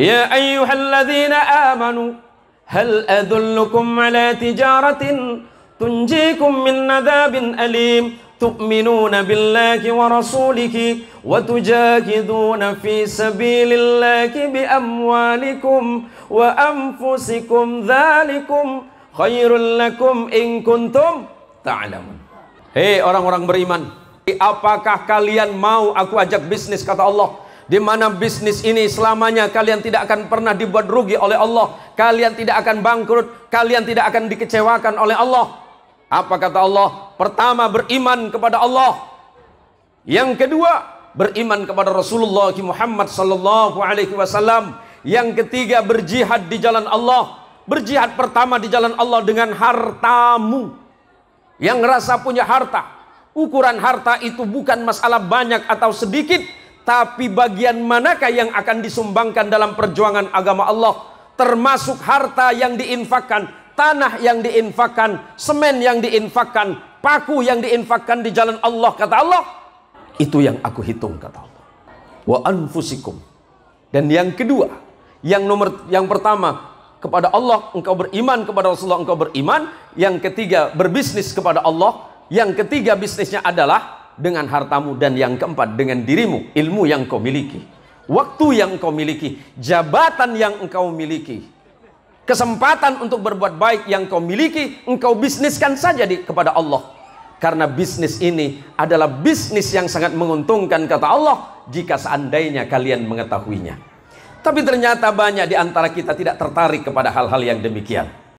يا أيها الذين آمنوا هل أدلكم على تجارة تنجيكم من عذاب أليم تؤمنون بالله ورسوله وتجاهدون في سبيل الله بأموالكم وأنفسكم ذلكم خير لكم إن كنتم تعلمون Hei orang-orang beriman, apakah kalian mau aku ajak bisnis kata Allah? di mana bisnis ini selamanya kalian tidak akan pernah dibuat rugi oleh Allah. Kalian tidak akan bangkrut, kalian tidak akan dikecewakan oleh Allah. Apa kata Allah? Pertama beriman kepada Allah. Yang kedua beriman kepada Rasulullah Muhammad sallallahu alaihi wasallam. Yang ketiga berjihad di jalan Allah. Berjihad pertama di jalan Allah dengan hartamu. Yang rasa punya harta. Ukuran harta itu bukan masalah banyak atau sedikit, tapi bagian manakah yang akan disumbangkan dalam perjuangan agama Allah? Termasuk harta yang diinfakkan, tanah yang diinfakkan, semen yang diinfakkan, paku yang diinfakkan di jalan Allah. Kata Allah, itu yang aku hitung kata Allah. Wa anfusikum. Dan yang kedua, yang nomor yang pertama kepada Allah engkau beriman kepada Rasulullah engkau beriman, yang ketiga berbisnis kepada Allah, yang ketiga bisnisnya adalah dengan hartamu dan yang keempat dengan dirimu, ilmu yang kau miliki, waktu yang kau miliki, jabatan yang engkau miliki, kesempatan untuk berbuat baik yang kau miliki, engkau bisniskan saja di, kepada Allah. Karena bisnis ini adalah bisnis yang sangat menguntungkan kata Allah jika seandainya kalian mengetahuinya. Tapi ternyata banyak di antara kita tidak tertarik kepada hal-hal yang demikian.